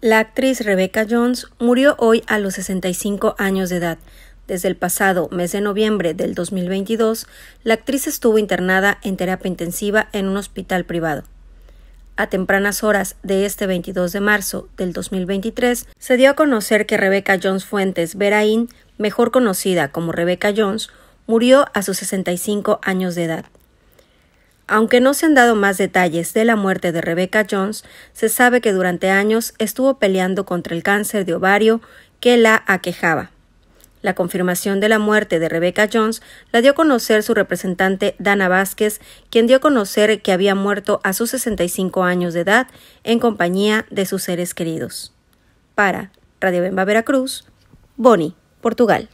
La actriz Rebecca Jones murió hoy a los 65 años de edad. Desde el pasado mes de noviembre del 2022, la actriz estuvo internada en terapia intensiva en un hospital privado. A tempranas horas de este 22 de marzo del 2023, se dio a conocer que Rebecca Jones Fuentes Veraín, mejor conocida como Rebecca Jones, murió a sus 65 años de edad. Aunque no se han dado más detalles de la muerte de Rebecca Jones, se sabe que durante años estuvo peleando contra el cáncer de ovario que la aquejaba. La confirmación de la muerte de Rebecca Jones la dio a conocer su representante Dana Vázquez, quien dio a conocer que había muerto a sus 65 años de edad en compañía de sus seres queridos. Para Radio Bemba Veracruz, Boni, Portugal.